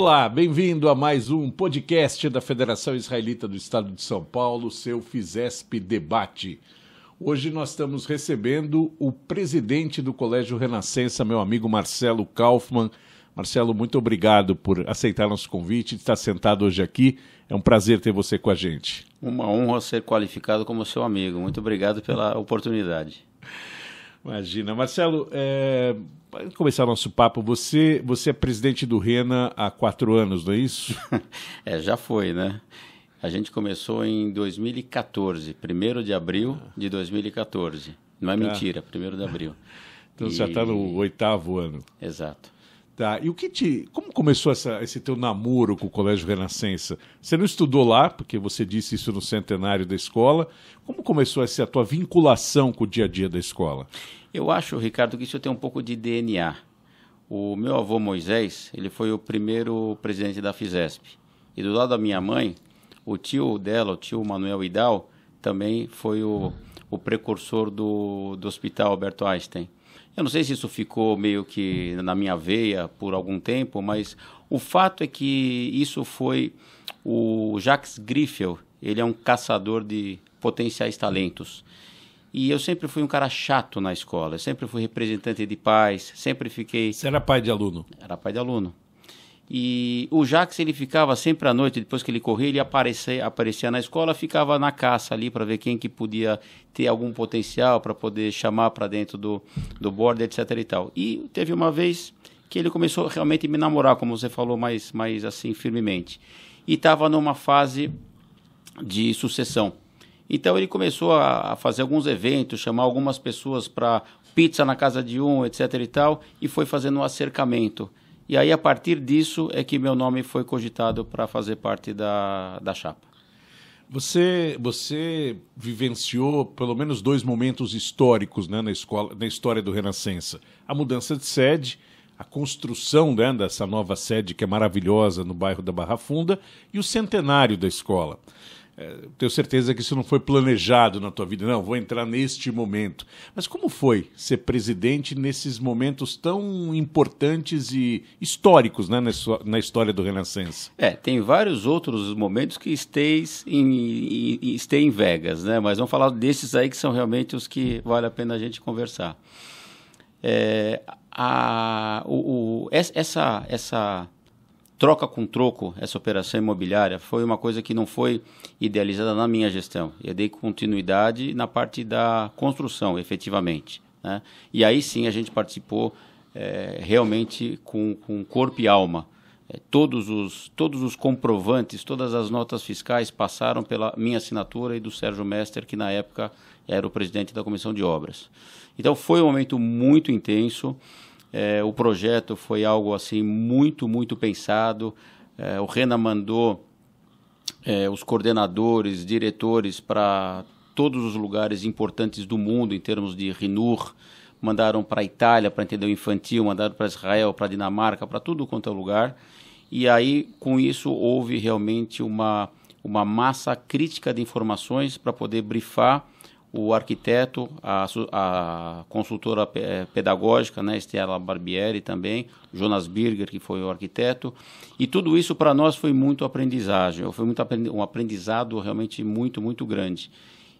Olá, bem-vindo a mais um podcast da Federação Israelita do Estado de São Paulo, seu Fizesp Debate. Hoje nós estamos recebendo o presidente do Colégio Renascença, meu amigo Marcelo Kaufmann. Marcelo, muito obrigado por aceitar nosso convite, e estar sentado hoje aqui. É um prazer ter você com a gente. Uma honra ser qualificado como seu amigo. Muito obrigado pela oportunidade. Imagina. Marcelo, é... para começar nosso papo, você, você é presidente do RENA há quatro anos, não é isso? é, já foi, né? A gente começou em 2014, 1 de abril de 2014. Não é tá. mentira, 1 de abril. então tá e... já está no oitavo ano. Exato. Tá, e o que te. Como começou essa, esse teu namoro com o Colégio Renascença? Você não estudou lá, porque você disse isso no centenário da escola. Como começou essa tua vinculação com o dia a dia da escola? Eu acho, Ricardo, que isso tem um pouco de DNA. O meu avô Moisés, ele foi o primeiro presidente da Fisesp. E do lado da minha mãe, o tio dela, o tio Manuel Hidal, também foi o, o precursor do, do Hospital Alberto Einstein. Eu não sei se isso ficou meio que na minha veia por algum tempo, mas o fato é que isso foi o Jacques Griffel, ele é um caçador de potenciais talentos. E eu sempre fui um cara chato na escola, sempre fui representante de pais, sempre fiquei. Você era pai de aluno? Era pai de aluno. E o Jax ele ficava sempre à noite, depois que ele corria, ele aparecia, aparecia na escola, ficava na caça ali para ver quem que podia ter algum potencial para poder chamar para dentro do, do border, etc e tal. E teve uma vez que ele começou realmente a me namorar, como você falou, mais, mais assim, firmemente. E estava numa fase de sucessão. Então ele começou a, a fazer alguns eventos, chamar algumas pessoas para pizza na casa de um, etc e tal, e foi fazendo um acercamento. E aí, a partir disso, é que meu nome foi cogitado para fazer parte da, da chapa. Você, você vivenciou pelo menos dois momentos históricos né, na, escola, na história do Renascença. A mudança de sede, a construção né, dessa nova sede que é maravilhosa no bairro da Barra Funda e o centenário da escola. É, tenho certeza que isso não foi planejado na tua vida, não, vou entrar neste momento. Mas como foi ser presidente nesses momentos tão importantes e históricos né, na, história do Renascença? É, tem vários outros momentos que esteis em, em, em Vegas, né? mas vamos falar desses aí que são realmente os que vale a pena a gente conversar. É, a, o, o, essa, essa troca com troco, essa operação imobiliária, foi uma coisa que não foi idealizada na minha gestão. Eu dei continuidade na parte da construção, efetivamente. Né? E aí sim a gente participou é, realmente com, com corpo e alma. É, todos, os, todos os comprovantes, todas as notas fiscais passaram pela minha assinatura e do Sérgio Mester, que na época era o presidente da comissão de obras. Então foi um momento muito intenso. É, o projeto foi algo assim muito, muito pensado. É, o Rena mandou é, os coordenadores, diretores para todos os lugares importantes do mundo em termos de Rinur, mandaram para a Itália para entender o infantil, mandaram para Israel, para a Dinamarca, para tudo quanto é lugar. E aí, com isso, houve realmente uma, uma massa crítica de informações para poder brifar o arquiteto, a, a consultora eh, pedagógica, né, Estela Barbieri também, Jonas Birger, que foi o arquiteto, e tudo isso para nós foi muito aprendizagem, foi muito um aprendizado realmente muito, muito grande.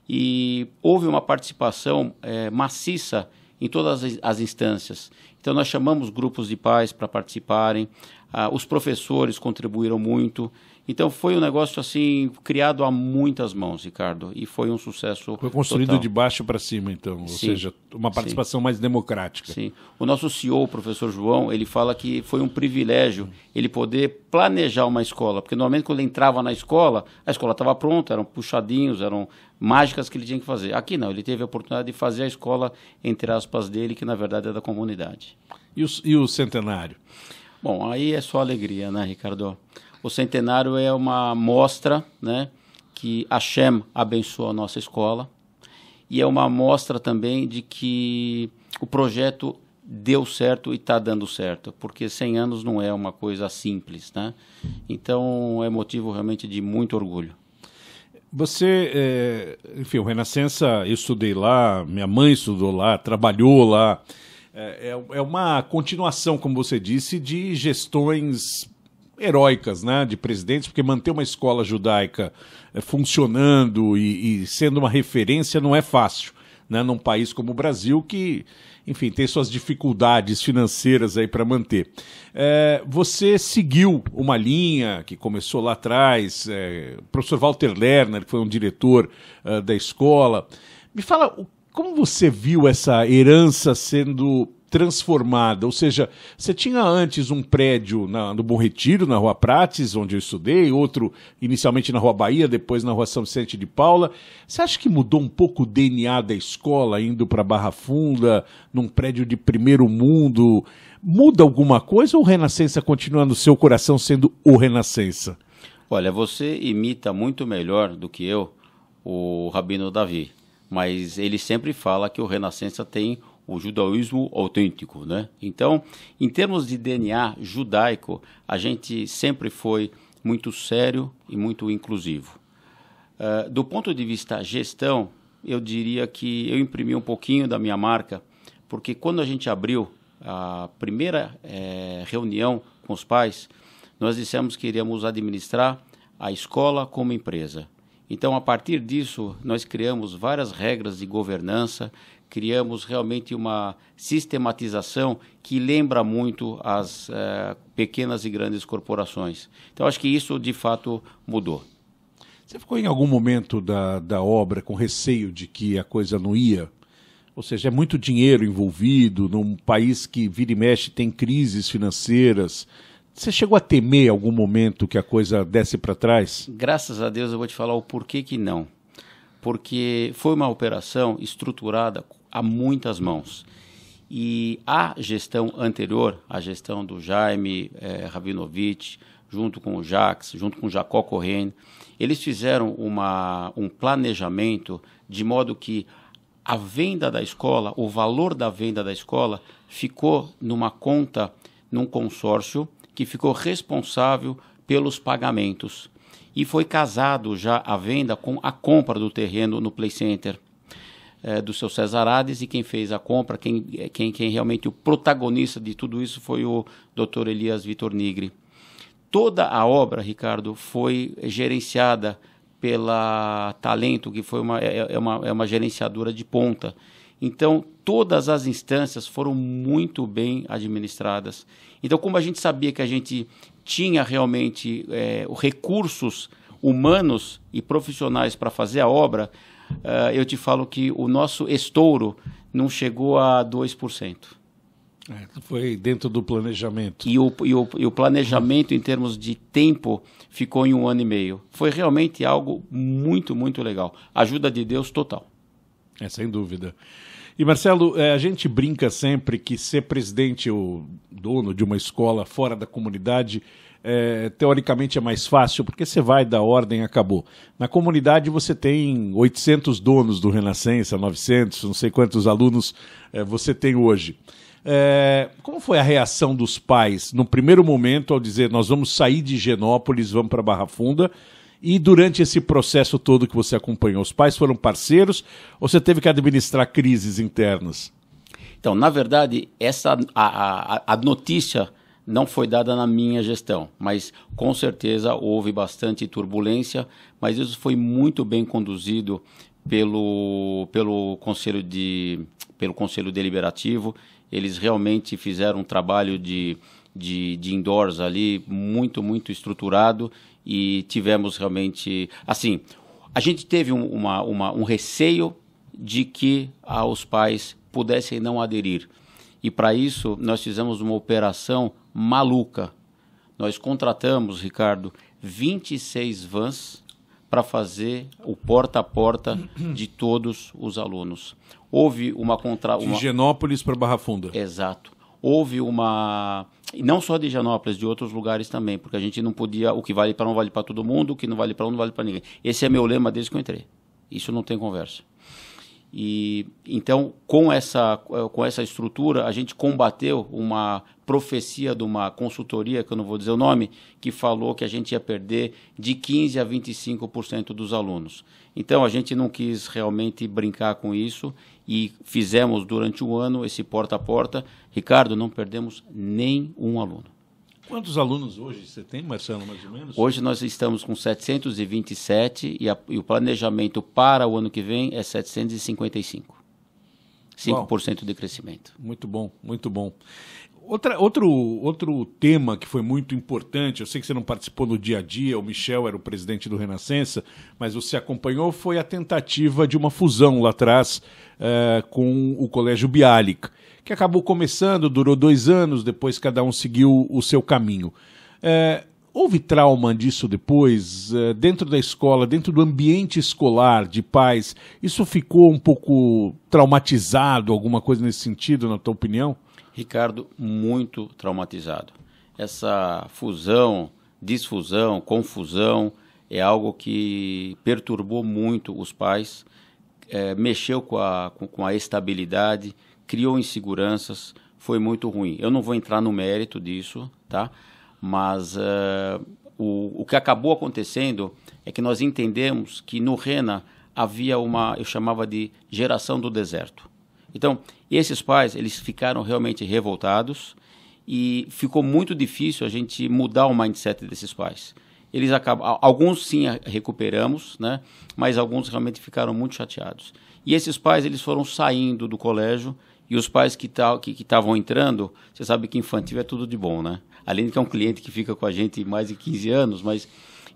E houve uma participação é, maciça em todas as instâncias. Então, nós chamamos grupos de pais para participarem, ah, os professores contribuíram muito, então foi um negócio assim criado a muitas mãos, Ricardo, e foi um sucesso. Foi construído total. de baixo para cima, então, ou sim, seja, uma participação sim. mais democrática. Sim. O nosso CEO, o professor João, ele fala que foi um privilégio ele poder planejar uma escola, porque normalmente quando ele entrava na escola, a escola estava pronta, eram puxadinhos, eram mágicas que ele tinha que fazer. Aqui não, ele teve a oportunidade de fazer a escola entre aspas dele, que na verdade é da comunidade. e o, e o centenário? Bom, aí é só alegria, né, Ricardo? O centenário é uma mostra né, que Hashem abençoa a nossa escola e é uma mostra também de que o projeto deu certo e está dando certo, porque 100 anos não é uma coisa simples. Né? Então é motivo realmente de muito orgulho. Você, é, enfim, o Renascença, eu estudei lá, minha mãe estudou lá, trabalhou lá. Eh, é, é uma continuação, como você disse, de gestões heróicas né, de presidentes, porque manter uma escola judaica eh, funcionando e, e sendo uma referência não é fácil. Né, num país como o Brasil, que, enfim, tem suas dificuldades financeiras aí para manter. É, você seguiu uma linha que começou lá atrás, é, eh, o professor Walter Lerner, que foi um diretor uh, da escola. Me fala como você viu essa herança sendo transformada. Ou seja, você tinha antes um prédio na, no Bom Retiro, na Rua Prates, onde eu estudei, outro inicialmente na Rua Bahia, depois na Rua São Vicente de Paula. Você acha que mudou um pouco o DNA da escola indo para Barra Funda, num prédio de primeiro mundo? Muda alguma coisa ou o Renascença continua no seu coração sendo o Renascença? Olha, você imita muito melhor do que eu o Rabino Davi, mas ele sempre fala que o Renascença tem o judaísmo autêntico, né? Então, em termos de DNA judaico, a gente sempre foi muito sério e muito inclusivo. Uh, do ponto de vista gestão, eu diria que eu imprimi um pouquinho da minha marca, porque quando a gente abriu a primeira eh, reunião com os pais, nós dissemos que iríamos administrar a escola como empresa. Então, a partir disso, nós criamos várias regras de governança, criamos realmente uma sistematização que lembra muito as eh, pequenas e grandes corporações. Então, acho que isso de fato mudou. Você ficou em algum momento da, da obra com receio de que a coisa não ia? Ou seja, é muito dinheiro envolvido num país que vira e mexe tem crises financeiras. Você chegou a temer algum momento que a coisa desse para trás? Graças a Deus eu vou te falar o porquê que não porque foi uma operação estruturada a muitas mãos. E a gestão anterior, a gestão do Jaime eh, Rabinovich, junto com o Jax, junto com o Jacó Corrêa, eles fizeram uma, um planejamento de modo que a venda da escola, o valor da venda da escola, ficou numa conta, num consórcio, que ficou responsável pelos pagamentos. E foi casado já a venda com a compra do terreno no Play Center é, do seu César Hades e quem fez a compra, quem, quem, quem realmente o protagonista de tudo isso foi o Dr. Elias Vitor Nigri. Toda a obra, Ricardo, foi gerenciada pela Talento, que foi uma, é, é, é, uma, é uma gerenciadora de ponta. Então, todas as instâncias foram muito bem administradas. Então, como a gente sabia que a gente tinha realmente é, recursos humanos e profissionais para fazer a obra, uh, eu te falo que o nosso estouro não chegou a 2%. É, foi dentro do planejamento. E o, e, o, e o planejamento em termos de tempo ficou em um ano e meio. Foi realmente algo muito, muito legal. Ajuda de Deus total. É, sem dúvida. E Marcelo, é, a gente brinca sempre que ser presidente ou dono de uma escola fora da comunidade é, teoricamente é mais fácil, porque você vai da ordem acabou. Na comunidade você tem 800 donos do Renascença, 900, não sei quantos alunos é, você tem hoje. É, como foi a reação dos pais no primeiro momento ao dizer nós vamos sair de Genópolis, vamos para Barra Funda? E durante esse processo todo que você acompanhou, os pais foram parceiros ou você teve que administrar crises internas? Então, na verdade, essa a, a, a notícia não foi dada na minha gestão, mas com certeza houve bastante turbulência, mas isso foi muito bem conduzido pelo, pelo conselho de pelo conselho deliberativo. Eles realmente fizeram um trabalho de de, de indoors ali, muito, muito estruturado e tivemos realmente. Assim, a gente teve um, uma, uma, um receio de que ah, os pais pudessem não aderir. E para isso, nós fizemos uma operação maluca. Nós contratamos, Ricardo, 26 vans para fazer o porta a porta de todos os alunos. Houve uma contra. Uma... De Genópolis para Barra Funda. Exato houve uma e não só de Janópolis, de outros lugares também, porque a gente não podia, o que vale para um vale para todo mundo, o que não vale para um não vale para ninguém. Esse é meu lema desde que eu entrei. Isso não tem conversa. E então, com essa, com essa estrutura, a gente combateu uma profecia de uma consultoria, que eu não vou dizer o nome, que falou que a gente ia perder de 15 a 25% dos alunos. Então, a gente não quis realmente brincar com isso e fizemos durante o ano esse porta a porta. Ricardo, não perdemos nem um aluno. Quantos alunos hoje você tem, Marcelo, mais ou menos? Hoje nós estamos com 727 e, a, e o planejamento para o ano que vem é 755. 5% Uau. de crescimento. Muito bom, muito bom. Outra, outro, outro tema que foi muito importante, eu sei que você não participou no dia a dia, o Michel era o presidente do Renascença, mas você acompanhou, foi a tentativa de uma fusão lá atrás uh, com o Colégio Bialik que acabou começando, durou dois anos, depois cada um seguiu o seu caminho. É, houve trauma disso depois, é, dentro da escola, dentro do ambiente escolar de pais? Isso ficou um pouco traumatizado, alguma coisa nesse sentido, na tua opinião? Ricardo, muito traumatizado. Essa fusão, disfusão, confusão é algo que perturbou muito os pais, é, mexeu com a, com a estabilidade, criou inseguranças, foi muito ruim. Eu não vou entrar no mérito disso, tá? Mas uh, o, o que acabou acontecendo é que nós entendemos que no Rena havia uma, eu chamava de geração do deserto. Então, esses pais, eles ficaram realmente revoltados e ficou muito difícil a gente mudar o mindset desses pais. Eles acabam, alguns sim recuperamos, né? Mas alguns realmente ficaram muito chateados. E esses pais, eles foram saindo do colégio e os pais que que estavam entrando, você sabe que infantil é tudo de bom, né? Além de que é um cliente que fica com a gente mais de 15 anos, mas.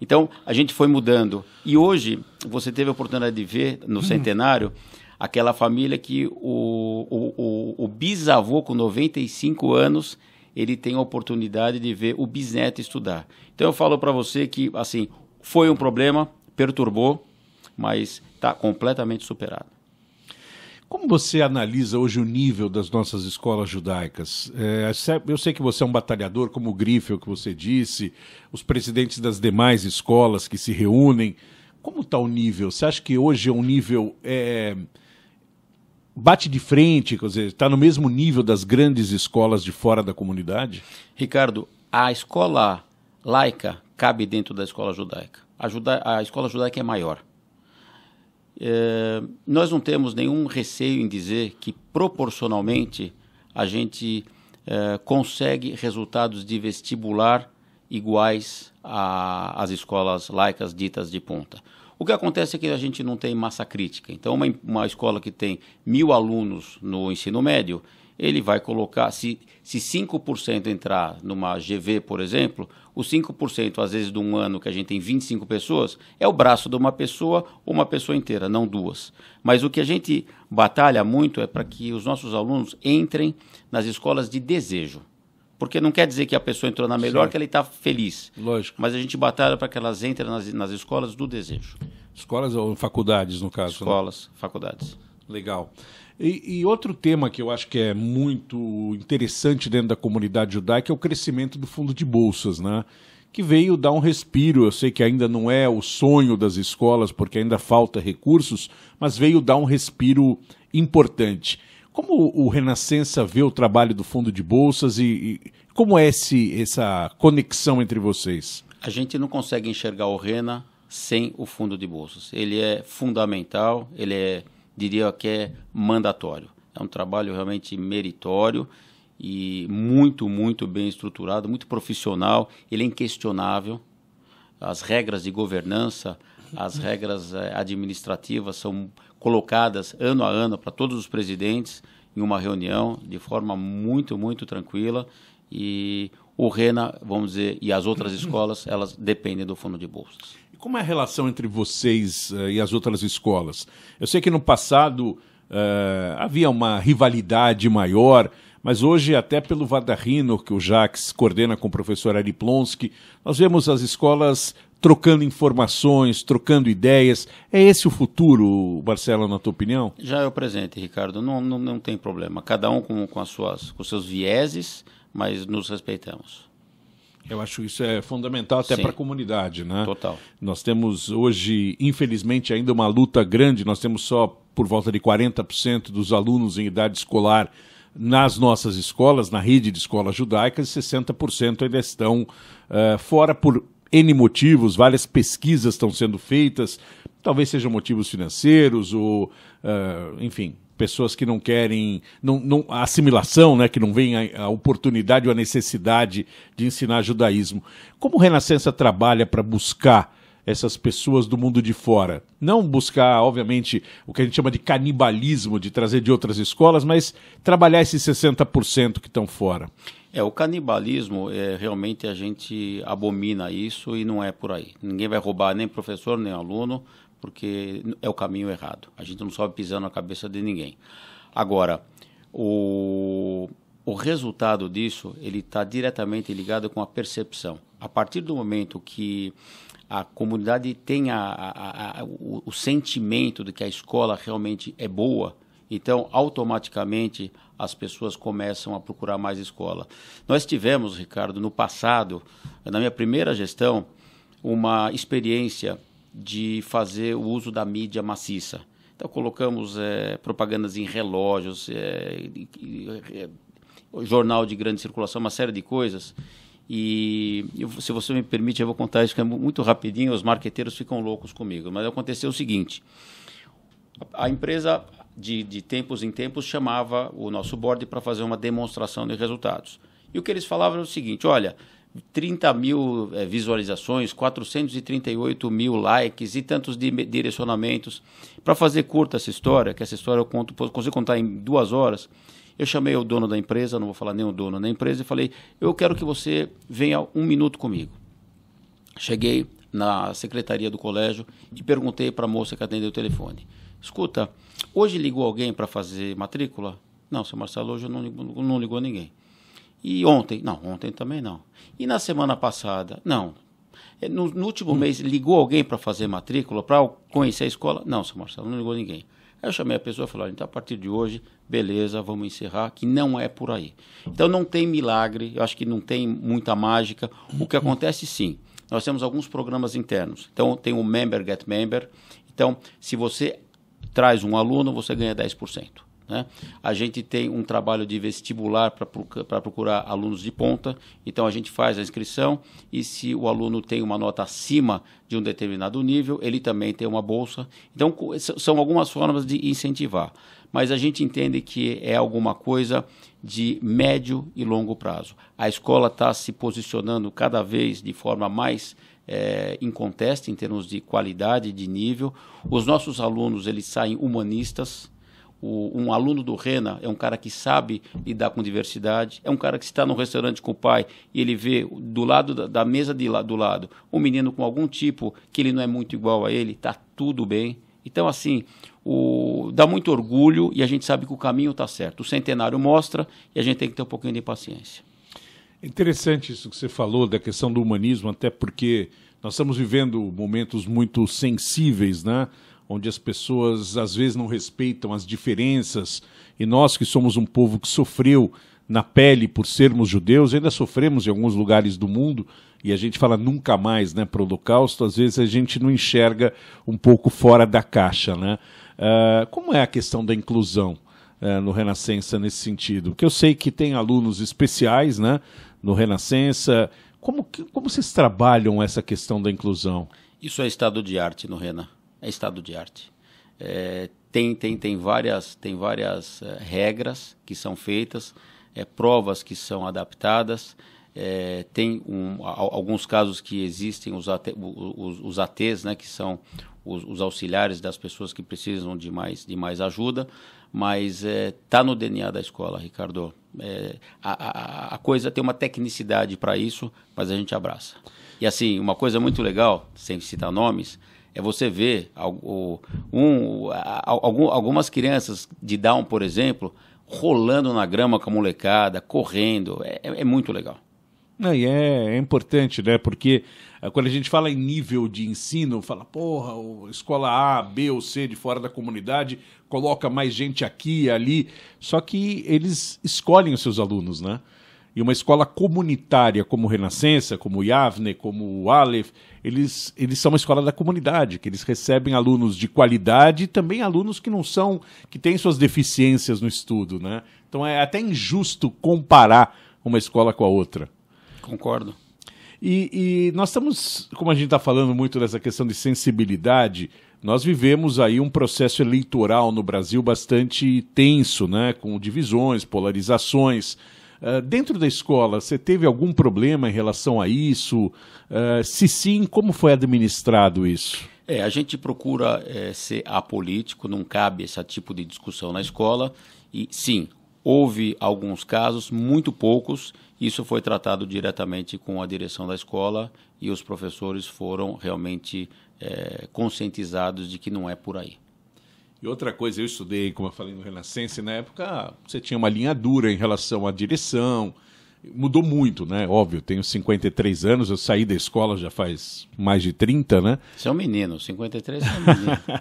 Então, a gente foi mudando. E hoje, você teve a oportunidade de ver, no hum. centenário, aquela família que o, o, o, o bisavô, com 95 anos, ele tem a oportunidade de ver o bisneto estudar. Então, eu falo para você que, assim, foi um problema, perturbou, mas está completamente superado. Como você analisa hoje o nível das nossas escolas judaicas? É, eu sei que você é um batalhador, como o Griffel, que você disse, os presidentes das demais escolas que se reúnem. Como está o nível? Você acha que hoje é um nível. É, bate de frente, quer dizer, está no mesmo nível das grandes escolas de fora da comunidade? Ricardo, a escola laica cabe dentro da escola judaica. a, juda a escola judaica é maior é, nós não temos nenhum receio em dizer que proporcionalmente a gente é, consegue resultados de vestibular iguais às escolas laicas ditas de ponta. O que acontece é que a gente não tem massa crítica. Então, uma, uma escola que tem mil alunos no ensino médio ele vai colocar, se, se 5% entrar numa GV, por exemplo, os 5%, às vezes, de um ano que a gente tem 25 pessoas, é o braço de uma pessoa ou uma pessoa inteira, não duas. Mas o que a gente batalha muito é para que os nossos alunos entrem nas escolas de desejo. Porque não quer dizer que a pessoa entrou na melhor, que ela está feliz. Lógico. Mas a gente batalha para que elas entrem nas, nas escolas do desejo. Escolas ou faculdades, no caso? Né? Escolas, né? faculdades. Legal. E, e, outro tema que eu acho que é muito interessante dentro da comunidade judaica é o crescimento do fundo de bolsas, né? Que veio dar um respiro. Eu sei que ainda não é o sonho das escolas, porque ainda falta recursos, mas veio dar um respiro importante. Como o Renascença vê o trabalho do fundo de bolsas e, e como é esse, essa conexão entre vocês? A gente não consegue enxergar o Rena sem o fundo de bolsas. Ele é fundamental, ele é diria que é mandatório. É um trabalho realmente meritório e muito, muito bem estruturado, muito profissional, ele é inquestionável. As regras de governança, as regras eh, administrativas são colocadas ano a ano para todos os presidentes em uma reunião de forma muito, muito tranquila e o RENA, vamos dizer, e as outras escolas, elas dependem do fundo de bolsas como é a relação entre vocês uh, e as outras escolas? Eu sei que no passado uh, havia uma rivalidade maior, mas hoje, até pelo Vadarrino, que o Jacques coordena com o professor Ari Plonsky, nós vemos as escolas trocando informações, trocando ideias. É esse o futuro, Marcelo, na tua opinião? Já é o presente, Ricardo. Não, não, não tem problema. Cada um com, com, as suas, com seus vieses, mas nos respeitamos. Eu acho isso é fundamental até para a comunidade, né? Total. Nós temos hoje, infelizmente, ainda uma luta grande. Nós temos só por volta de 40% dos alunos em idade escolar nas nossas escolas, na rede de escolas judaicas, e 60% ainda estão uh, fora por N motivos, várias pesquisas estão sendo feitas, talvez sejam motivos financeiros ou, uh, enfim, pessoas que não querem não, não, a assimilação, né, que não veem a, a oportunidade ou a necessidade de ensinar judaísmo. Como o Renascença trabalha para buscar essas pessoas do mundo de fora? Não buscar, obviamente, o que a gente chama de canibalismo, de trazer de outras escolas, mas trabalhar esses 60% que estão fora. É, o canibalismo, é, realmente a gente abomina isso e não é por aí. Ninguém vai roubar nem professor, nem aluno, porque é o caminho errado. A gente não sobe pisando na cabeça de ninguém. Agora, o, o resultado disso ele está diretamente ligado com a percepção. A partir do momento que a comunidade tem a, a, a, o, o sentimento de que a escola realmente é boa, então, automaticamente, as pessoas começam a procurar mais escola. Nós tivemos, Ricardo, no passado, na minha primeira gestão, uma experiência de fazer o uso da mídia maciça. Então, colocamos é, propagandas em relógios, é, é, jornal de grande circulação, uma série de coisas. E eu, se você me permite, eu vou contar isso que é muito rapidinho, os marqueteiros ficam loucos comigo. Mas aconteceu o seguinte: a, empresa, de, de tempos em tempos, chamava o nosso board para fazer uma demonstração de resultados. E o que eles falavam era o seguinte: olha, 30 mil é, visualizações, 438 mil likes e tantos direcionamentos. Para fazer curta essa história, que essa história eu conto, consigo contar em duas horas, eu chamei o dono da empresa, não vou falar nem o dono da empresa, e falei: eu quero que você venha um minuto comigo. Cheguei na secretaria do colégio e perguntei para a moça que atendeu o telefone: escuta, hoje ligou alguém para fazer matrícula? Não, seu Marcelo, hoje não ligou, não ligou ninguém. E ontem? Não, ontem também não. E na semana passada? Não. É, no, no último hum. mês, ligou alguém para fazer matrícula, para conhecer a escola? Não, seu Marcelo, não ligou ninguém. Aí eu chamei a pessoa e falei, então a partir de hoje, beleza, vamos encerrar, que não é por aí. Então não tem milagre, eu acho que não tem muita mágica. O que acontece sim, nós temos alguns programas internos. Então tem o Member Get Member. Então, se você traz um aluno, você ganha 10%. Né? A gente tem um trabalho de vestibular para procurar alunos de ponta, então a gente faz a inscrição e se o aluno tem uma nota acima de um determinado nível, ele também tem uma bolsa. Então, são algumas formas de incentivar, mas a gente entende que é alguma coisa de médio e longo prazo. A escola está se posicionando cada vez de forma mais é, inconteste em termos de qualidade, de nível. Os nossos alunos eles saem humanistas, o, um aluno do Rena é um cara que sabe lidar com diversidade, é um cara que está no restaurante com o pai e ele vê do lado da, da mesa de do lado um menino com algum tipo que ele não é muito igual a ele, está tudo bem. Então, assim, o, dá muito orgulho e a gente sabe que o caminho está certo. O centenário mostra e a gente tem que ter um pouquinho de paciência. Interessante isso que você falou da questão do humanismo, até porque nós estamos vivendo momentos muito sensíveis, né? onde as pessoas às vezes não respeitam as diferenças, e nós que somos um povo que sofreu na pele por sermos judeus, ainda sofremos em alguns lugares do mundo, e a gente fala nunca mais né, para o Holocausto, às vezes a gente não enxerga um pouco fora da caixa. Né? Uh, como é a questão da inclusão? Eh, no Renascença nesse sentido, porque eu sei que tem alunos especiais, né, no Renascença, como, como vocês trabalham essa questão da inclusão? Isso é estado de arte no Rena é estado de arte. É, tem, tem, tem várias, tem várias é, regras que são feitas, é, provas que são adaptadas, é, tem um, a, alguns casos que existem os, ate, os, os ATs, né, que são os, os, auxiliares das pessoas que precisam de mais, de mais ajuda, mas está é, tá no DNA da escola, Ricardo. É, a, a, a, coisa tem uma tecnicidade para isso, mas a gente abraça. E assim, uma coisa muito legal, sem citar nomes, é você ver um, algumas crianças de Down, por exemplo, rolando na grama com a molecada, correndo. É, é, é muito legal. e é, é, importante, né? Porque eh, quando a gente fala em nível de ensino, fala, porra, escola A, B ou C de fora da comunidade, coloca mais gente aqui e ali. Só que eles escolhem os seus alunos, né? E uma escola comunitária como Renascença, como Yavne, como Aleph, eles, eles são uma escola da comunidade, que eles recebem alunos de qualidade e também alunos que não são, que têm suas deficiências no estudo, né? Então é até injusto comparar uma escola com a outra. Concordo. E, e nós estamos, como a gente está falando muito dessa questão de sensibilidade, nós vivemos aí um processo eleitoral no Brasil bastante tenso, né? com divisões, polarizações. Eh, dentro da escola, você teve algum problema em relação a isso? Uh, se sim, como foi administrado isso? É, a gente procura é, ser apolítico, não cabe esse tipo de discussão na escola. E sim, houve alguns casos, muito poucos, isso foi tratado diretamente com a direção da escola e os professores foram realmente é, conscientizados de que não é por aí. E outra coisa, eu estudei, como eu falei, no Renascença, e na época você tinha uma linha dura em relação à direção. Mudou muito, né? Óbvio, tenho 53 anos, eu saí da escola já faz mais de 30, né? Você é um menino, 53 é um menino.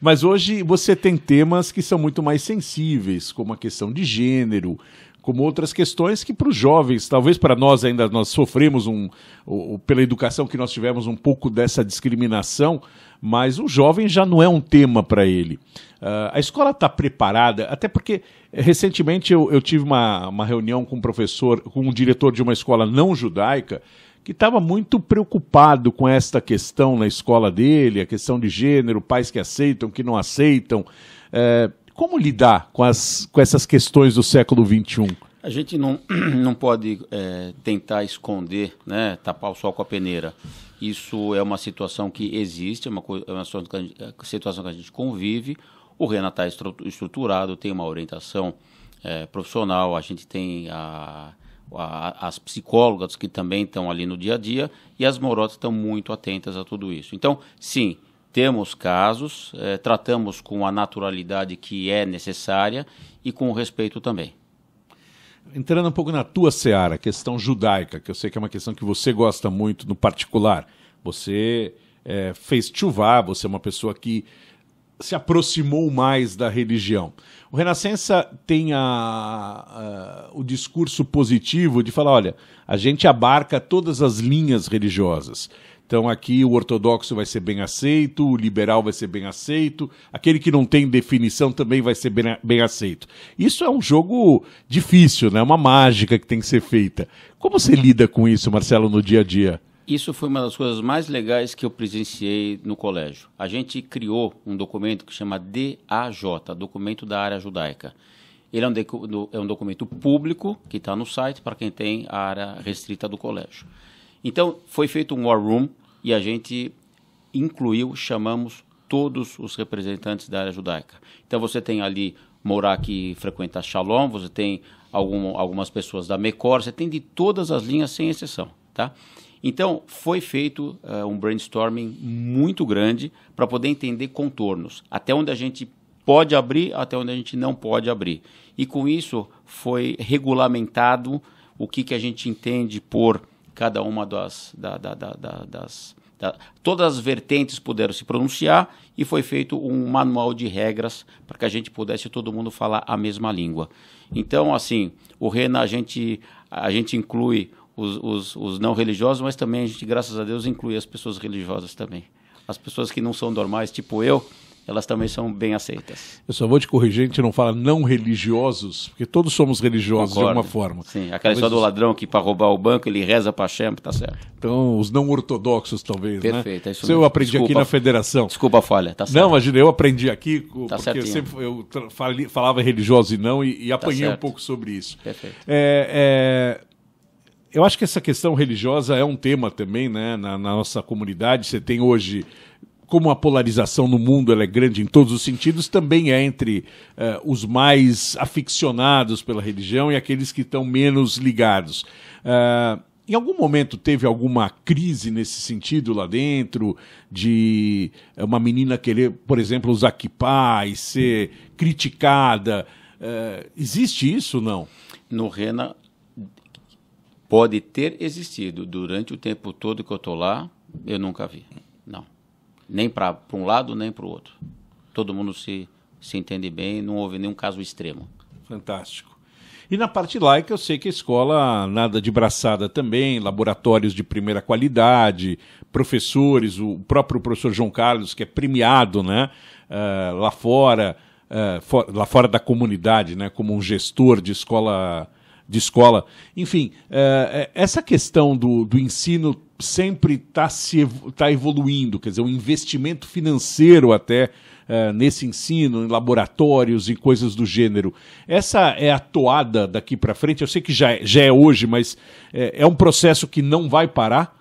Mas hoje você tem temas que são muito mais sensíveis, como a questão de gênero, como outras questões que para os jovens, talvez para nós ainda nós sofremos um, ou, pela educação que nós tivemos um pouco dessa discriminação, mas o jovem já não é um tema para ele. Uh, a escola está preparada, até porque eh, recentemente eu, eu tive uma, uma reunião com um professor, com um diretor de uma escola não judaica, que estava muito preocupado com esta questão na escola dele, a questão de gênero, pais que aceitam, que não aceitam. Uh, como lidar com, as, com essas questões do século XXI? A gente não, não pode é, tentar esconder, né, tapar o sol com a peneira. Isso é uma situação que existe, é uma, é uma situação que a gente é, convive. O Renan tá está estruturado, tem uma orientação é, profissional, a gente tem a, a, as psicólogas que também estão ali no dia a dia e as morotas estão muito atentas a tudo isso. Então, sim, temos casos, eh, tratamos com a naturalidade que é necessária e com o respeito também. Entrando um pouco na tua seara, questão judaica, que eu sei que é uma questão que você gosta muito no particular. Você eh, fez chuvá, você é uma pessoa que se aproximou mais da religião. O Renascença tem a, a, o discurso positivo de falar: olha, a gente abarca todas as linhas religiosas. Então aqui o ortodoxo vai ser bem aceito, o liberal vai ser bem aceito, aquele que não tem definição também vai ser bem, bem aceito. Isso é um jogo difícil, né? Uma mágica que tem que ser feita. Como você lida com isso, Marcelo, no dia a dia? Isso foi uma das coisas mais legais que eu presenciei no colégio. A gente criou um documento que chama DAJ, Documento da Área Judaica. Ele é um, é um documento público que está no site para quem tem a área restrita do colégio. Então, foi feito um war room e a gente incluiu, chamamos todos os representantes da área judaica. Então, você tem ali morar que frequenta Shalom, você tem algum, algumas pessoas da Mecor, você tem de todas as linhas, sem exceção, tá? Então, foi feito uh, um brainstorming muito grande para poder entender contornos, até onde a gente pode abrir, até onde a gente não pode abrir. E com isso foi regulamentado o que, que a gente entende por cada uma das, da, da, da, das todas as vertentes puderam se pronunciar e foi feito um manual de regras para que a gente pudesse todo mundo falar a mesma língua. Então, assim, o RENA a gente, a gente inclui os, os, os não religiosos, mas também a gente, graças a Deus, inclui as pessoas religiosas também. As pessoas que não são normais, tipo eu, elas também são bem aceitas. Eu só vou te corrigir, a gente não fala não religiosos, porque todos somos religiosos Concordo. de alguma forma. Sim, aquela talvez história do ladrão que para roubar o banco ele reza para Shem, tá certo. Então, os não ortodoxos talvez, né? Perfeito, né? é isso, isso eu aprendi Desculpa. aqui na federação. Desculpa a falha, tá certo. Não, imagina, eu aprendi aqui, tá porque certinho. eu sempre eu falava religioso e não, e, e tá apanhei tá um pouco sobre isso. Perfeito. é... é eu acho que essa questão religiosa é um tema também né, na, na nossa comunidade. Você tem hoje como a polarização no mundo é grande em todos os sentidos, também é entre uh, os mais aficionados pela religião e aqueles que estão menos ligados. Uh, em algum momento teve alguma crise nesse sentido lá dentro, de eh, uma menina querer, por exemplo, usar kippah e ser criticada? Uh, existe isso não? No Rena pode ter existido. Durante o tempo todo que eu estou lá, eu nunca vi nem para um lado nem para o outro. Todo mundo se, se entende bem, não houve nenhum caso extremo. Fantástico. E na parte laica, eu sei que a escola nada de braçada também, laboratórios de primeira qualidade, professores, o próprio professor João Carlos, que é premiado né, uh, lá fora, uh, eh, for, lá fora da comunidade, né, como um gestor de escola de escola. Enfim, é, essa questão do, do ensino sempre está tá evoluindo, quer dizer, o um investimento financeiro até é, nesse ensino, em laboratórios e coisas do gênero. Essa é a toada daqui para frente, eu sei que já é, já é hoje, mas é, é um processo que não vai parar?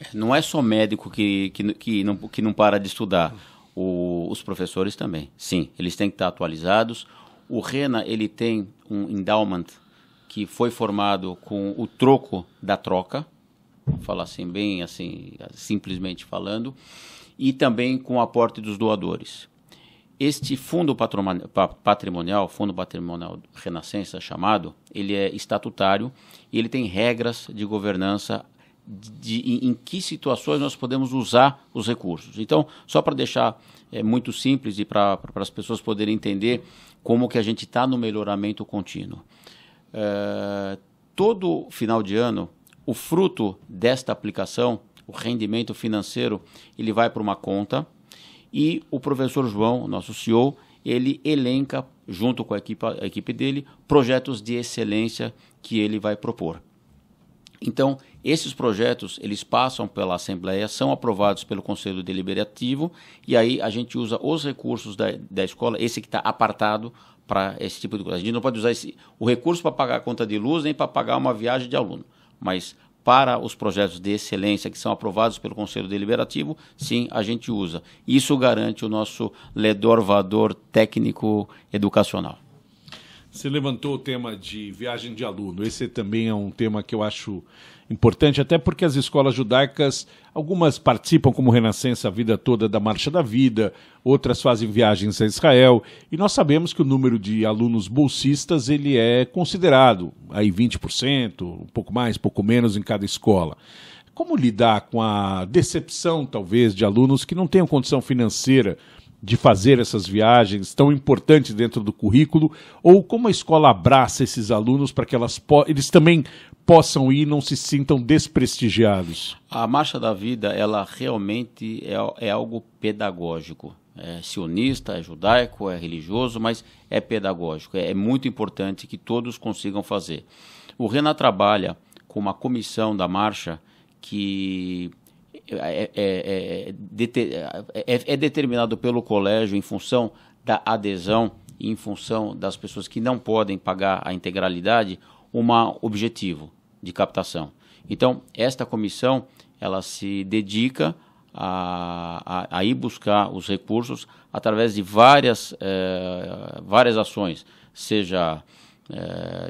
É, não é só médico que, que, que, não, que não para de estudar, o, os professores também. Sim, eles têm que estar atualizados. O RENA, ele tem um endowment, que foi formado com o troco da troca, vou falar assim bem assim, simplesmente falando, e também com o aporte dos doadores. Este fundo patrimonial, fundo patrimonial Renascença chamado, ele é estatutário e ele tem regras de governança de, em, em, que situações nós podemos usar os recursos. Então, só para deixar é, muito simples e para as pessoas poderem entender como que a gente está no melhoramento contínuo. Eh, todo final de ano, o fruto desta aplicação, o rendimento financeiro, ele vai para uma conta e o professor João, nosso CEO, ele elenca, junto com a equipe, a equipe dele, projetos de excelência que ele vai propor. Então, esses projetos, eles passam pela Assembleia, são aprovados pelo Conselho Deliberativo, e aí a gente usa os recursos da, da escola, esse que está apartado, para esse tipo de coisa. A gente não pode usar esse, o recurso para pagar a conta de luz nem para pagar uma viagem de aluno, mas para os projetos de excelência que são aprovados pelo Conselho Deliberativo, sim, a gente usa. Isso garante o nosso ledor vador técnico educacional. Você levantou o tema de viagem de aluno. Esse também é um tema que eu acho importante, até porque as escolas judaicas, algumas participam como Renascença a vida toda da Marcha da Vida, outras fazem viagens a Israel, e nós sabemos que o número de alunos bolsistas ele é considerado aí 20%, um pouco mais, pouco menos em cada escola. Como lidar com a decepção, talvez, de alunos que não tenham condição financeira de fazer essas viagens tão importantes dentro do currículo ou como a escola abraça esses alunos para que elas eles também possam ir e não se sintam desprestigiados? A Marcha da Vida ela realmente é, é algo pedagógico. É sionista, é judaico, é religioso, mas é pedagógico. É, é muito importante que todos consigam fazer. O Renan trabalha com uma comissão da marcha que é, é é, é, é, é determinado pelo colégio em função da adesão, em função das pessoas que não podem pagar a integralidade, um objetivo de captação. Então, esta comissão ela se dedica a, a, a ir buscar os recursos através de várias, é, várias ações, seja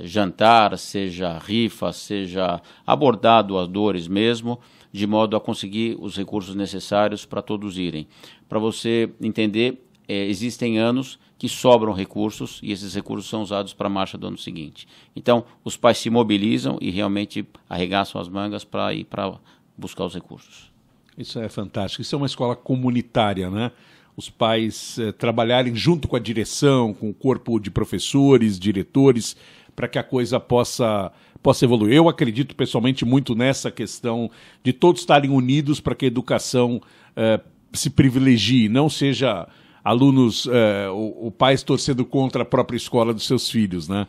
jantar, seja rifa, seja abordado as dores mesmo, de modo a conseguir os recursos necessários para todos irem. Para você entender, é, existem anos que sobram recursos e esses recursos são usados para a marcha do ano seguinte. Então, os pais se mobilizam e realmente arregaçam as mangas para ir para buscar os recursos. Isso é fantástico. Isso é uma escola comunitária, né? Os pais eh, trabalharem junto com a direção, com o corpo de professores, diretores, para que a coisa possa possa evoluir. Eu acredito pessoalmente muito nessa questão de todos estarem unidos para que a educação eh, se privilegie, não seja alunos, eh, o, pais torcendo contra a própria escola dos seus filhos, né?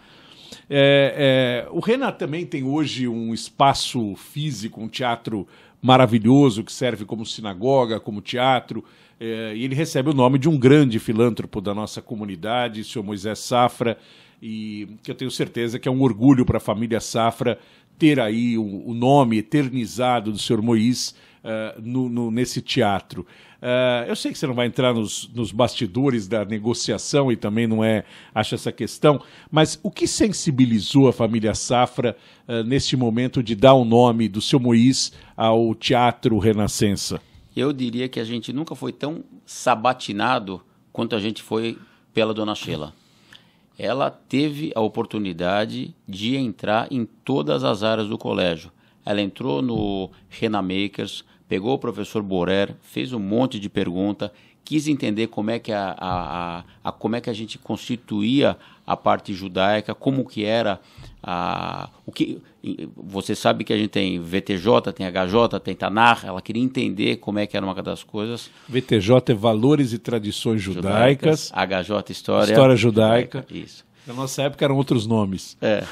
É, é, o Renato também tem hoje um espaço físico, um teatro maravilhoso que serve como sinagoga, como teatro. É, e ele recebe o nome de um grande filântropo da nossa comunidade, o senhor Moisés Safra, e que eu tenho certeza que é um orgulho para a família Safra ter aí o, o nome eternizado do senhor Mois uh, no, no, nesse teatro. Uh, eu sei que você não vai entrar nos, nos, bastidores da negociação e também não é acha essa questão, mas o que sensibilizou a família Safra uh, neste momento de dar o nome do seu Mois ao Teatro Renascença? Eu diria que a gente nunca foi tão sabatinado quanto a gente foi pela Dona Sheila ela teve a oportunidade de entrar em todas as áreas do colégio. Ela entrou no Renamakers, pegou o professor Borer, fez um monte de pergunta, quis entender como é que a, a, a, como é que a gente constituía a parte judaica, como que era a, o que você sabe que a gente tem VTJ, tem HJ, tem Tanar. Ela queria entender como é que era uma das coisas. VTJ é Valores e Tradições Judaicas. judaicas HJ História. História Judaica. judaica é, isso. Na nossa época eram outros nomes. É.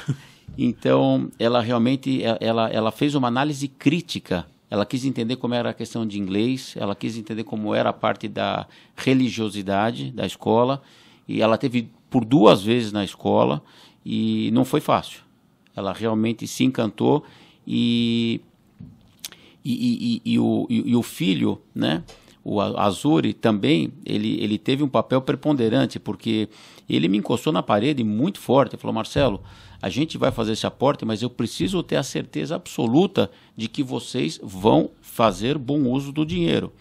Então, ela realmente é, ela, ela fez uma análise crítica. Ela quis entender como era a questão de inglês, ela quis entender como era a parte da religiosidade da escola. E ela teve por duas vezes na escola e não foi fácil. Ela realmente se encantou e, e, e, e o, e, o filho, né? O Azuri também, ele, ele teve um papel preponderante, porque ele me encostou na parede muito forte. Falou, Marcelo, a gente vai fazer esse aporte, mas eu preciso ter a certeza absoluta de que vocês vão fazer bom uso do dinheiro.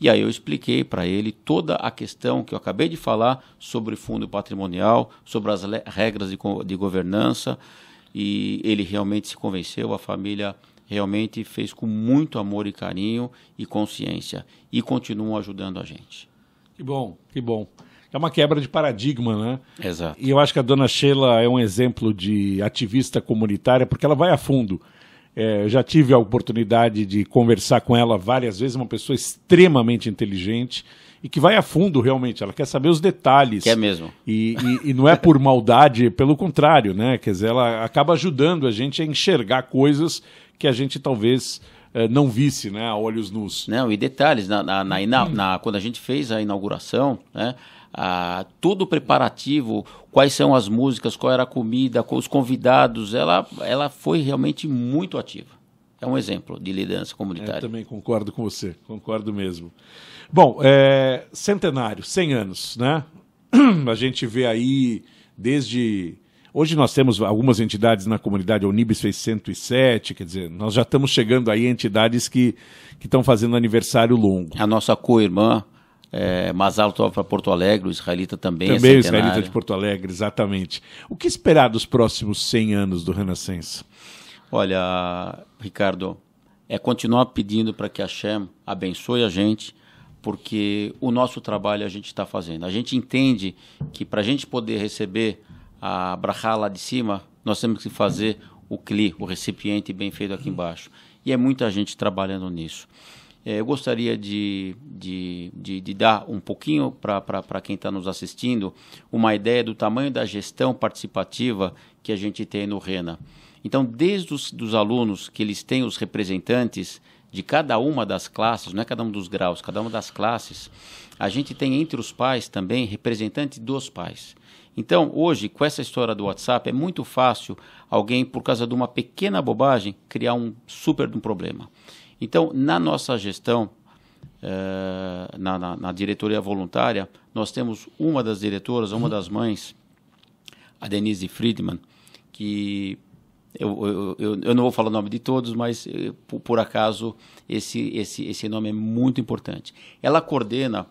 E aí eu expliquei para ele toda a questão que eu acabei de falar sobre fundo patrimonial, sobre as regras de, de governança, e ele realmente se convenceu, a família realmente fez com muito amor e carinho e consciência e continuam ajudando a gente. Que bom, que bom. É uma quebra de paradigma, né? Exato. E eu acho que a dona Sheila é um exemplo de ativista comunitária porque ela vai a fundo. É, eu já tive a oportunidade de conversar com ela várias vezes, uma pessoa extremamente inteligente e que vai a fundo realmente. Ela quer saber os detalhes. Quer mesmo. E, e, e não é por maldade, pelo contrário, né? Quer dizer, ela acaba ajudando a gente a enxergar coisas que a gente talvez eh, não visse, né, a olhos nus. Não, e detalhes, na, na, na, na quando a gente fez a inauguração, né, a, todo o preparativo, quais são as músicas, qual era a comida, os convidados, ela, ela foi realmente muito ativa. É um exemplo de liderança é, comunitária. Eu também concordo com você, concordo mesmo. Bom, é, centenário, 100 anos, né? A gente vê aí desde. Hoje nós temos algumas entidades na comunidade, a Unibis fez 107, quer dizer, nós já estamos chegando aí a entidades que estão fazendo aniversário longo. A nossa co-irmã, é, para Porto Alegre, o israelita também, é também é Também israelita de Porto Alegre, exatamente. O que esperar dos próximos 100 anos do Renascença? Olha, Ricardo, é continuar pedindo para que a Shem abençoe a gente, porque o nosso trabalho a gente está fazendo. A gente entende que para a gente poder receber a brachá lá de cima, nós temos que fazer o CLI, o recipiente bem feito aqui embaixo. E é muita gente trabalhando nisso. É, eu gostaria de, de, de, de, dar um pouquinho para quem está nos assistindo uma ideia do tamanho da gestão participativa que a gente tem no RENA. Então, desde os dos alunos que eles têm os representantes, de cada uma das classes, não é cada um dos graus, cada uma das classes, a gente tem entre os pais também representante dos pais. Então, hoje, com essa história do WhatsApp, é muito fácil alguém, por causa de uma pequena bobagem, criar um super um problema. Então, na nossa gestão, eh, na, na, na, diretoria voluntária, nós temos uma das diretoras, uma das mães, a Denise Friedman, que eu, eu, eu, não vou falar o nome de todos, mas eh, por, por acaso esse, esse, esse nome é muito importante. Ela coordena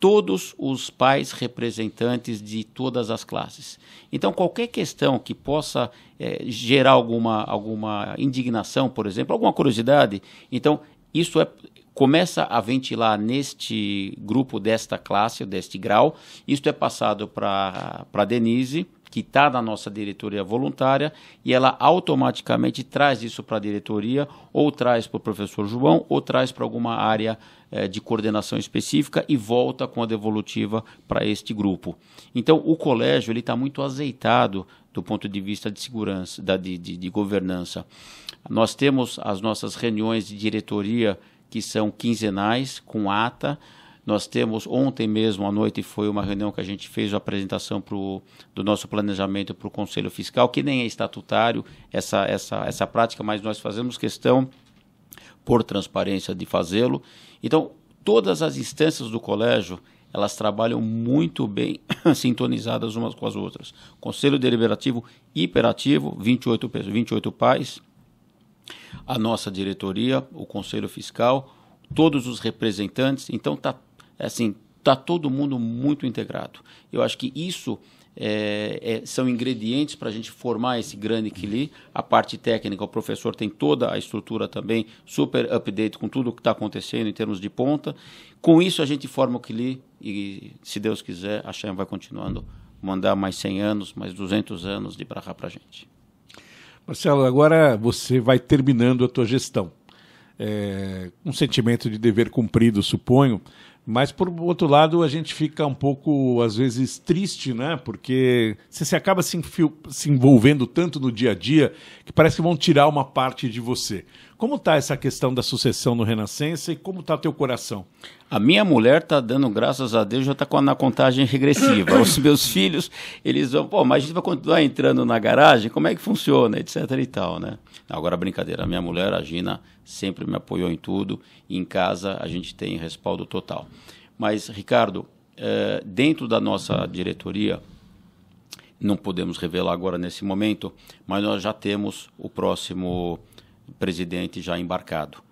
todos os pais representantes de todas as classes. Então, qualquer questão que possa é, gerar alguma, alguma indignação, por exemplo, alguma curiosidade, então isso é, começa a ventilar neste grupo desta classe, deste grau, isso é passado para a Denise, que está na nossa diretoria voluntária e ela automaticamente traz isso para a diretoria, ou traz para o professor João, ou traz para alguma área é, de coordenação específica e volta com a devolutiva para este grupo. Então, o colégio ele está muito azeitado do ponto de vista de segurança, da, de, de, de governança. Nós temos as nossas reuniões de diretoria que são quinzenais, com ata. Nós temos, ontem mesmo à noite, foi uma reunião que a gente fez a apresentação pro, do nosso planejamento para o Conselho Fiscal, que nem é estatutário essa, essa, essa prática, mas nós fazemos questão, por transparência, de fazê-lo. Então, todas as instâncias do colégio elas trabalham muito bem sintonizadas umas com as outras. Conselho Deliberativo hiperativo, 28, 28 pais, a nossa diretoria, o Conselho Fiscal, todos os representantes, então está é assim, está todo mundo muito integrado. Eu acho que isso é, é, são ingredientes para a gente formar esse grande Kili. A parte técnica, o professor tem toda a estrutura também, super update com tudo o que está acontecendo em termos de ponta. Com isso, a gente forma o Kili e, se Deus quiser, a Shem vai continuando mandar mais 100 anos, mais 200 anos de Brahá para a gente. Marcelo, agora você vai terminando a tua gestão é, um sentimento de dever cumprido, suponho. Mas, por outro lado, a gente fica um pouco, às vezes, triste, né? Porque você se acaba se, se envolvendo tanto no dia a dia que parece que vão tirar uma parte de você. Como está essa questão da sucessão no Renascença e como está teu coração? A minha mulher tá dando graças a Deus, já está na contagem regressiva. Os meus filhos, eles vão, pô, mas a gente vai continuar entrando na garagem, como é que funciona, etc e tal, né? Agora, brincadeira, a minha mulher, a Gina, sempre me apoiou em tudo e em casa a gente tem respaldo total. Mas, Ricardo, é, dentro da nossa diretoria, não podemos revelar agora nesse momento, mas nós já temos o próximo presidente já embarcado.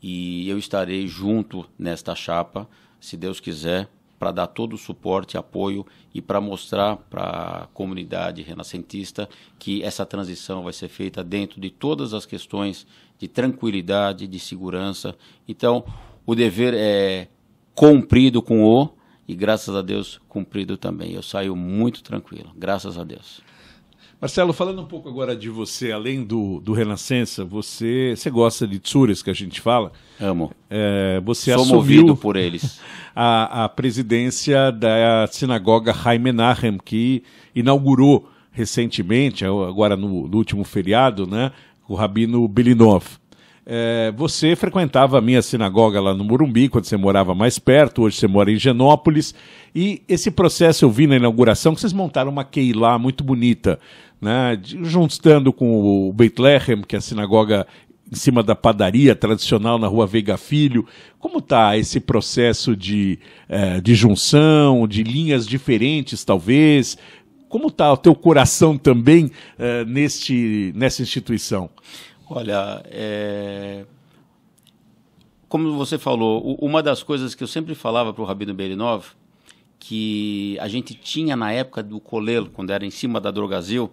E eu estarei junto nesta chapa, se Deus quiser, para dar todo o suporte, apoio e para mostrar para a comunidade renascentista que essa transição vai ser feita dentro de todas as questões de tranquilidade, de segurança. Então, o dever é cumprido com o e graças a Deus cumprido também. Eu saio muito tranquilo, graças a Deus. Marcelo, falando um pouco agora de você, além do, do Renascença, você, você gosta de tsures que a gente fala? Amo. É, você Sou movido por eles. A, a presidência da sinagoga Haim que inaugurou recentemente, agora no, no último feriado, né, o Rabino Belinov. É, você frequentava a minha sinagoga lá no Morumbi, quando você morava mais perto, hoje você mora em Genópolis. E esse processo eu vi na inauguração que vocês montaram uma Keilah muito bonita, né, juntando com o Beit que é a sinagoga em cima da padaria tradicional na rua Veiga Filho. Como está esse processo de, é, de junção, de linhas diferentes, talvez? Como está o teu coração também é, neste, nessa instituição? Olha, é... como você falou, uma das coisas que eu sempre falava para o Rabino Berinov, que a gente tinha na época do Colelo, quando era em cima da Drogazil,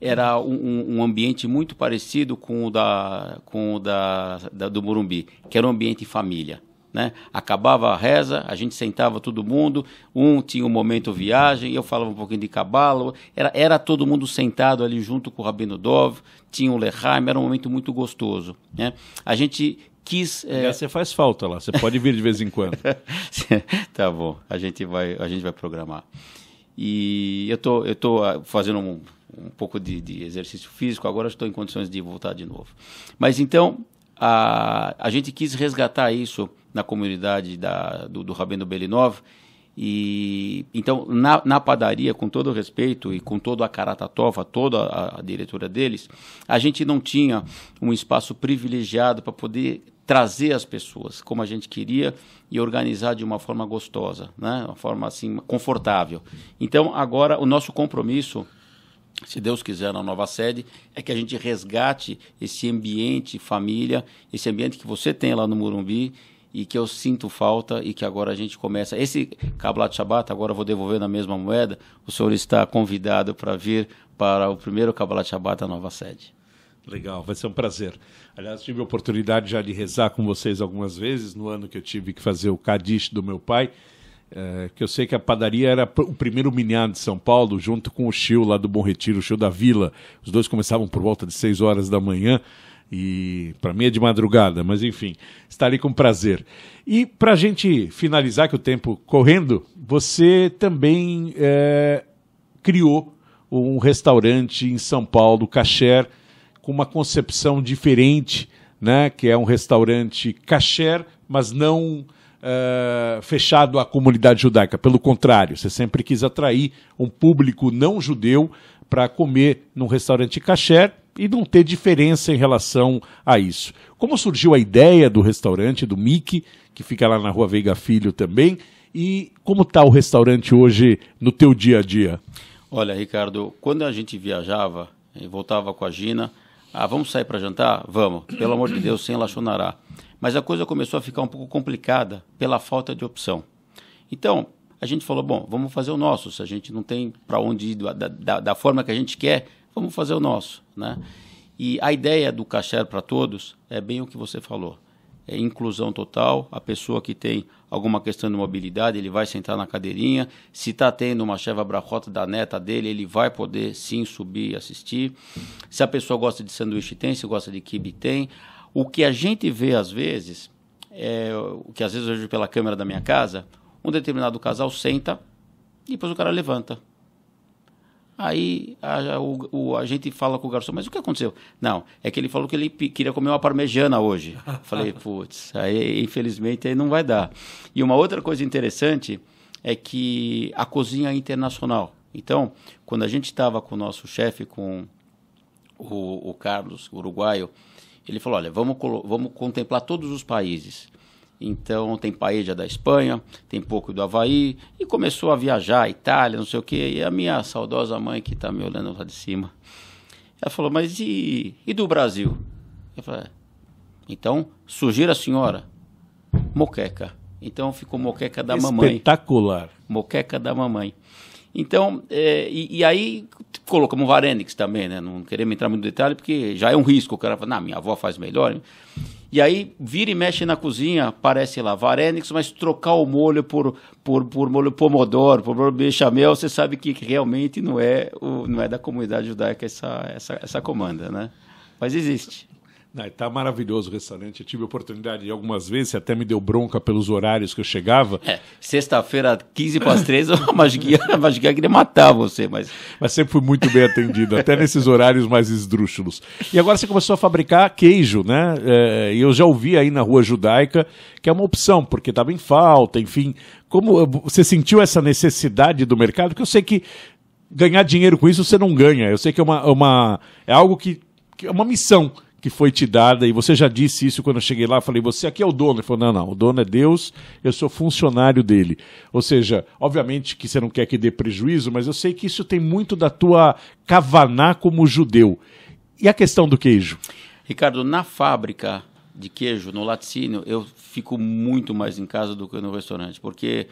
era um, um, ambiente muito parecido com o, da, com o da, da, do Morumbi, que era um ambiente família né? Acabava a reza, a gente sentava todo mundo, um tinha um momento viagem, eu falava um pouquinho de cabalo, era, era todo mundo sentado ali junto com o Rabino Dov, tinha o Lehaim, era um momento muito gostoso, né? A gente quis. É... Você faz falta lá, você pode vir de vez em quando. tá bom, a gente vai, a gente vai programar. E eu tô, eu tô ah, fazendo um, um pouco de, de exercício físico, agora estou em condições de voltar de novo. Mas então a, a gente quis resgatar isso na comunidade da, do, do Rabino Belinov. E então na, na, padaria, com todo o respeito e com todo a caratatova, toda a, a diretora deles, a gente não tinha um espaço privilegiado para poder trazer as pessoas como a gente queria e organizar de uma forma gostosa, né? Uma forma assim confortável. Então agora o nosso compromisso se Deus quiser, na nova sede, é que a gente resgate esse ambiente família, esse ambiente que você tem lá no Murumbi e que eu sinto falta e que agora a gente começa. Esse de Shabbat, agora vou devolver na mesma moeda, o senhor está convidado para vir para o primeiro de Shabbat da nova sede. Legal, vai ser um prazer. Aliás, tive a oportunidade já de rezar com vocês algumas vezes no ano que eu tive que fazer o Kadish do meu pai é, que eu sei que a padaria era o primeiro miniar de São Paulo, junto com o Chiu lá do Bom Retiro, o Chiu da Vila. Os dois começavam por volta de 6 horas da manhã e para mim é de madrugada, mas enfim, estarei com prazer. E para a gente finalizar, que o tempo correndo, você também é, criou um restaurante em São Paulo, Cacher, com uma concepção diferente, né? que é um restaurante Cacher, mas não eh, fechado à comunidade judaica. Pelo contrário, você sempre quis atrair um público não judeu para comer num restaurante kasher e não ter diferença em relação a isso. Como surgiu a ideia do restaurante, do Mickey, que fica lá na rua Veiga Filho também, e como está o restaurante hoje no teu dia a dia? Olha, Ricardo, quando a gente viajava e voltava com a Gina, ah, vamos sair para jantar? Vamos, pelo amor de Deus, sem lachonará. Mas a coisa começou a ficar um pouco complicada pela falta de opção. Então, a gente falou: bom, vamos fazer o nosso. Se a gente não tem para onde ir da, da, da, forma que a gente quer, vamos fazer o nosso. Né? E a ideia do caché para Todos é bem o que você falou. É inclusão total, a pessoa que tem alguma questão de mobilidade, ele vai sentar na cadeirinha, se está tendo uma cheva bracota da neta dele, ele vai poder sim subir e assistir, se a pessoa gosta de sanduíche tem, se gosta de kibe tem, o que a gente vê às vezes, é, o que às vezes eu vejo pela câmera da minha casa, um determinado casal senta e depois o cara levanta. Aí a, o, o, a gente fala com o garçom, mas o que aconteceu? Não, é que ele falou que ele queria comer uma parmejana hoje. Falei, putz, aí infelizmente aí não vai dar. E uma outra coisa interessante é que a cozinha é internacional. Então, quando a gente estava com o nosso chefe, com o, o Carlos, uruguaio, ele falou: olha, vamos, vamos contemplar todos os países. Então, tem paella da Espanha, tem pouco do Havaí, e começou a viajar, Itália, não sei o quê. E a minha saudosa mãe, que está me olhando lá de cima, ela falou: Mas e, e do Brasil? Eu falei: é, Então, sugira a senhora, moqueca. Então, ficou moqueca da Espetacular. mamãe. Espetacular. Moqueca da mamãe. Então, é, e, e, aí colocamos o Varenix também, né? Não queremos entrar muito no detalhe, porque já é um risco. O cara fala, não, minha avó faz melhor. E aí vira e mexe na cozinha, parece lá Varenix, mas trocar o molho por, por, por molho pomodoro, por molho bechamel, você sabe que realmente não é, o, não é da comunidade judaica essa, essa, essa comanda, né? Mas existe. Está né, tá maravilhoso o restaurante. Eu tive a oportunidade de algumas vezes, você até me deu bronca pelos horários que eu chegava. É, sexta-feira, 15 para as 3, a magiquinha, a magiquinha queria matar você, mas. Mas sempre fui muito bem atendido, até nesses horários mais esdrúxulos. E agora você começou a fabricar queijo, né? É, e eu já ouvi aí na Rua Judaica que é uma opção, porque estava em falta, enfim. Como eh, você sentiu essa necessidade do mercado? Porque eu sei que ganhar dinheiro com isso você não ganha. Eu sei que é, uma, é uma, é algo que, que é uma missão que foi te dada, e você já disse isso quando eu cheguei lá, falei, você aqui é o dono. Ele falou, não, não, o dono é Deus, eu sou funcionário dele. Ou seja, obviamente que você não quer que dê prejuízo, mas eu sei que isso tem muito da tua cavaná como judeu. E a questão do queijo? Ricardo, na fábrica de queijo, no laticínio, eu fico muito mais em casa do que no restaurante, porque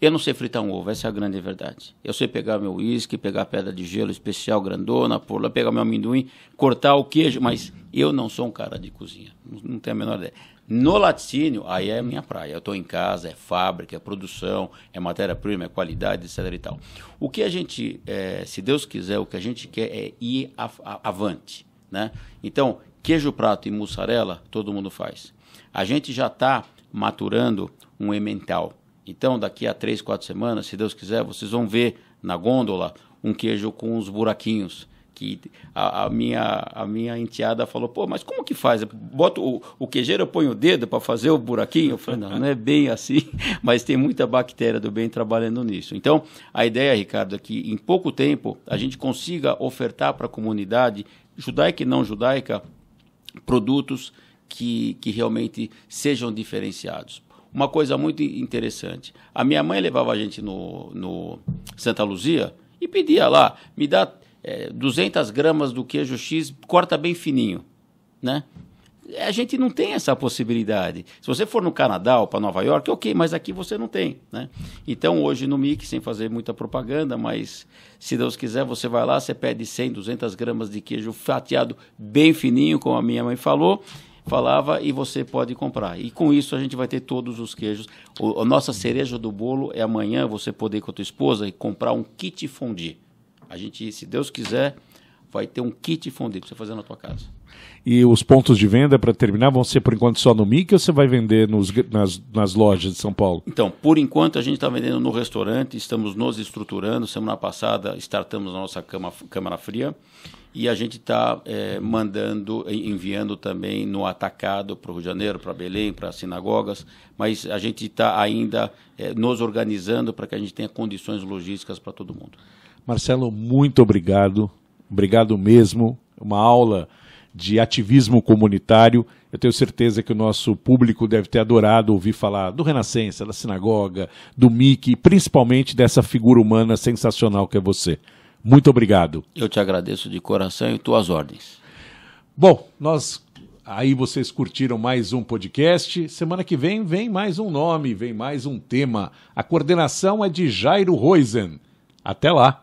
eu não sei fritar um ovo, essa é a grande verdade. Eu sei pegar meu uísque, pegar pedra de gelo especial grandona, por lá, pegar meu amendoim, cortar o queijo, mas eu não sou um cara de cozinha. Não tenho a menor ideia. No laticínio, aí é minha praia. Eu estou em casa, é fábrica, é produção, é matéria-prima, é qualidade, etc. E tal. O que a gente, é, se Deus quiser, o que a gente quer é ir avante. Né? Então, queijo prato e mussarela, todo mundo faz. A gente já está maturando um emmental então, daqui a três, quatro semanas, se Deus quiser, vocês vão ver na gôndola um queijo com uns buraquinhos. Que a, a minha, a minha enteada falou, pô, mas como que faz? boto o, o queijeiro, eu ponho o dedo para fazer o buraquinho? Eu falei, não, não é bem assim, mas tem muita bactéria do bem trabalhando nisso. Então, a ideia, Ricardo, é que em pouco tempo a gente consiga ofertar para a comunidade, judaica e não judaica, produtos que, que realmente sejam diferenciados. Uma coisa muito interessante. A minha mãe levava a gente no, no Santa Luzia e pedia lá, me dá é, 200 gramas do queijo X, corta bem fininho, né? A gente não tem essa possibilidade. Se você for no Canadá ou para Nova York, ok, mas aqui você não tem, né? Então, hoje no MIC, sem fazer muita propaganda, mas se Deus quiser, você vai lá, você pede 100, 200 gramas de queijo fatiado bem fininho, como a minha mãe falou, falava e você pode comprar. E com isso a gente vai ter todos os queijos. O, a nossa cereja do bolo é amanhã você poder ir com a tua esposa e comprar um kit fondue. A gente, se Deus quiser, vai ter um kit fondue para você fazer na tua casa. E os pontos de venda, para terminar, vão ser por enquanto só no MIC ou você vai vender nos, nas, nas lojas de São Paulo? Então, por enquanto a gente está vendendo no restaurante, estamos nos estruturando. Semana passada startamos a nossa cama, Câmara Fria e a gente está é, eh, mandando, enviando também no atacado para o Rio de Janeiro, para Belém, para sinagogas, mas a gente está ainda é, nos organizando para que a gente tenha condições logísticas para todo mundo. Marcelo, muito obrigado, obrigado mesmo, uma aula de ativismo comunitário. Eu tenho certeza que o nosso público deve ter adorado ouvir falar do Renascença, da sinagoga, do Mickey, principalmente dessa figura humana sensacional que é você. Muito obrigado. Eu te agradeço de coração e tuas ordens. Bom, nós aí vocês curtiram mais um podcast. Semana que vem vem mais um nome, vem mais um tema. A coordenação é de Jairo Roizen. Até lá.